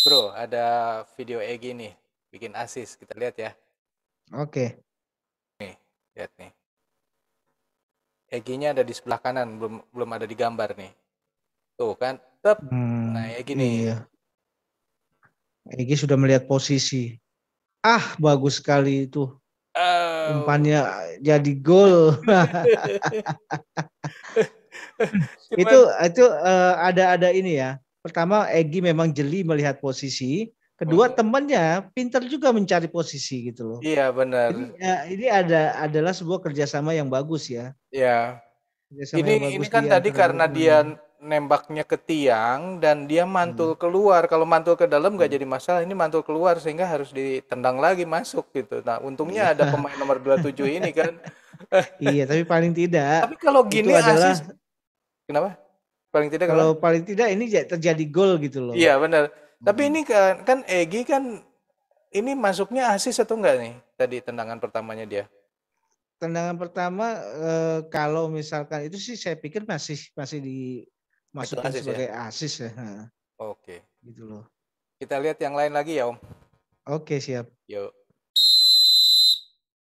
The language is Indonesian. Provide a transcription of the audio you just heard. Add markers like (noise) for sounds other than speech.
Bro, ada video Egi nih, bikin asis. Kita lihat ya. Oke. Okay. Nih, lihat nih. Egi-nya ada di sebelah kanan, belum belum ada di gambar nih. Tuh kan, tep. Hmm, nah, Egi nih. Iya. Egi sudah melihat posisi. Ah, bagus sekali itu. Oh. Umpannya jadi gol. (laughs) itu itu uh, eh, ada ada ini ya pertama Egi memang jeli melihat posisi, kedua oh. temannya pinter juga mencari posisi gitu loh. Iya benar. Jadi, ya, ini ada adalah sebuah kerjasama yang bagus ya. Iya. ini ini kan tadi karena dia nembaknya ke tiang dan dia hmm. mantul hmm. keluar. Kalau mantul ke dalam nggak hmm. jadi masalah. Ini mantul keluar sehingga harus ditendang lagi masuk gitu. Nah untungnya iya. ada pemain nomor 27 ini kan. (laughs) iya tapi paling tidak. Tapi kalau gini asis. Adalah... Kenapa? Paling tidak kalau, kan- paling tidak ini terjadi gol gitu loh. Iya benar. Hmm. Tapi ini kan kan Egi kan ini masuknya asis atau enggak nih tadi tendangan pertamanya dia? Tendangan pertama eh, kalau misalkan itu sih saya pikir masih masih dimasukkan asis ya? sebagai ya? asis ya. Oke. Okay. Gitu loh. Kita lihat yang lain lagi ya Om. Oke okay, siap. Yuk.